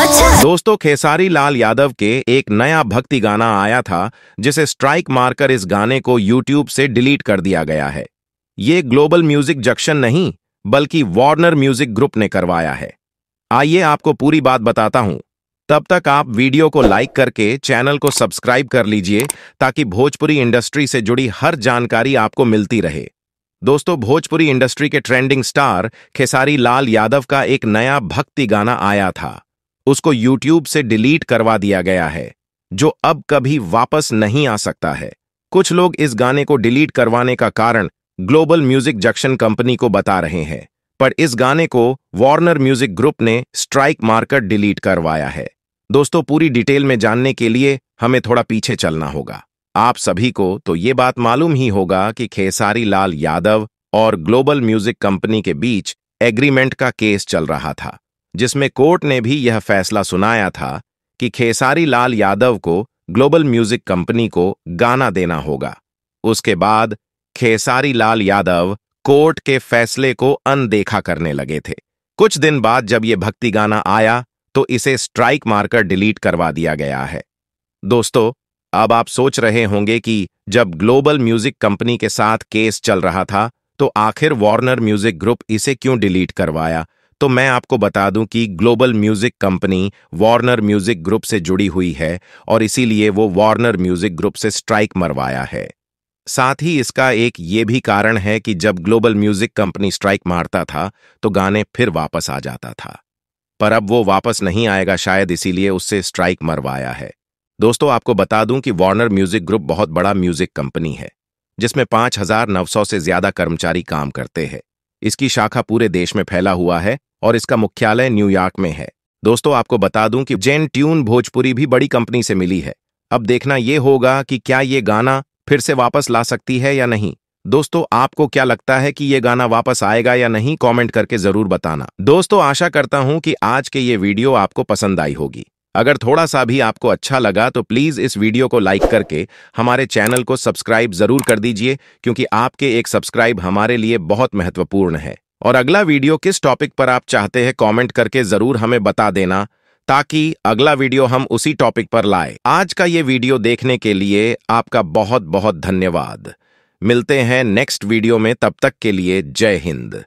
अच्छा। दोस्तों खेसारी लाल यादव के एक नया भक्ति गाना आया था जिसे स्ट्राइक मारकर इस गाने को यूट्यूब से डिलीट कर दिया गया है ये ग्लोबल म्यूजिक जंक्शन नहीं बल्कि वार्नर म्यूजिक ग्रुप ने करवाया है आइए आपको पूरी बात बताता हूँ तब तक आप वीडियो को लाइक करके चैनल को सब्सक्राइब कर लीजिए ताकि भोजपुरी इंडस्ट्री से जुड़ी हर जानकारी आपको मिलती रहे दोस्तों भोजपुरी इंडस्ट्री के ट्रेंडिंग स्टार खेसारी लाल यादव का एक नया भक्ति गाना आया था उसको यूट्यूब से डिलीट करवा दिया गया है जो अब कभी वापस नहीं आ सकता है कुछ लोग इस गाने को डिलीट करवाने का कारण ग्लोबल म्यूजिक जक्शन कंपनी को बता रहे हैं पर इस गाने को वार्नर म्यूजिक ग्रुप ने स्ट्राइक मार्कर डिलीट करवाया है दोस्तों पूरी डिटेल में जानने के लिए हमें थोड़ा पीछे चलना होगा आप सभी को तो ये बात मालूम ही होगा कि खेसारी लाल यादव और ग्लोबल म्यूजिक कंपनी के बीच एग्रीमेंट का केस चल रहा था जिसमें कोर्ट ने भी यह फैसला सुनाया था कि खेसारी लाल यादव को ग्लोबल म्यूजिक कंपनी को गाना देना होगा उसके बाद खेसारी लाल यादव कोर्ट के फैसले को अनदेखा करने लगे थे कुछ दिन बाद जब ये भक्ति गाना आया तो इसे स्ट्राइक मारकर डिलीट करवा दिया गया है दोस्तों अब आप सोच रहे होंगे कि जब ग्लोबल म्यूजिक कंपनी के साथ केस चल रहा था तो आखिर वार्नर म्यूजिक ग्रुप इसे क्यों डिलीट करवाया तो मैं आपको बता दूं कि global music company Warner music group से जुड़ी हुई है और इसीलिए वो वार्नर म्यूजिक ग्रुप से स्ट्राइक मरवाया है साथ ही इसका एक ये भी कारण है कि जब ग्लोबल म्यूजिक कंपनी स्ट्राइक मारता था तो गाने फिर वापस आ जाता था पर अब वो वापस नहीं आएगा शायद इसीलिए उससे स्ट्राइक मरवाया है दोस्तों आपको बता दूं कि वार्नर म्यूजिक ग्रुप बहुत बड़ा म्यूजिक कंपनी है जिसमें 5,900 से ज्यादा कर्मचारी काम करते हैं इसकी शाखा पूरे देश में फैला हुआ है और इसका मुख्यालय न्यूयॉर्क में है दोस्तों आपको बता दूं कि जेन ट्यून भोजपुरी भी बड़ी कंपनी से मिली है अब देखना ये होगा कि क्या ये गाना फिर से वापस ला सकती है या नहीं दोस्तों आपको क्या लगता है कि ये गाना वापस आएगा या नहीं कॉमेंट करके जरूर बताना दोस्तों आशा करता हूं कि आज के ये वीडियो आपको पसंद आई होगी अगर थोड़ा सा भी आपको अच्छा लगा तो प्लीज़ इस वीडियो को लाइक करके हमारे चैनल को सब्सक्राइब ज़रूर कर दीजिए क्योंकि आपके एक सब्सक्राइब हमारे लिए बहुत महत्वपूर्ण है और अगला वीडियो किस टॉपिक पर आप चाहते हैं कमेंट करके ज़रूर हमें बता देना ताकि अगला वीडियो हम उसी टॉपिक पर लाए आज का ये वीडियो देखने के लिए आपका बहुत बहुत धन्यवाद मिलते हैं नेक्स्ट वीडियो में तब तक के लिए जय हिंद